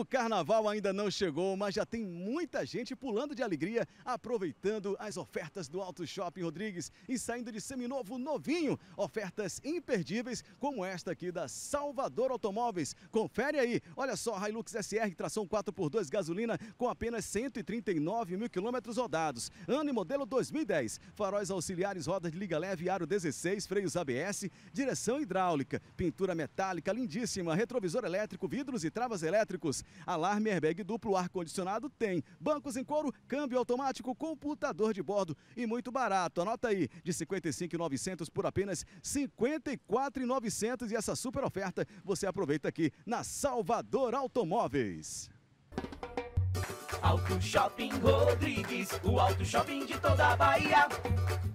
O carnaval ainda não chegou, mas já tem muita gente pulando de alegria, aproveitando as ofertas do Auto Shopping Rodrigues e saindo de seminovo novinho. Ofertas imperdíveis como esta aqui da Salvador Automóveis. Confere aí, olha só, Hilux SR tração 4x2 gasolina com apenas 139 mil quilômetros rodados. Ano e modelo 2010, faróis auxiliares, rodas de liga leve, aro 16, freios ABS, direção hidráulica, pintura metálica lindíssima, retrovisor elétrico, vidros e travas elétricos. Alarme airbag duplo, ar-condicionado tem. Bancos em couro, câmbio automático, computador de bordo e muito barato. Anota aí, de 55,900 por apenas 54,900 e essa super oferta você aproveita aqui na Salvador Automóveis. Auto Shopping Rodrigues, o auto shopping de toda a Bahia.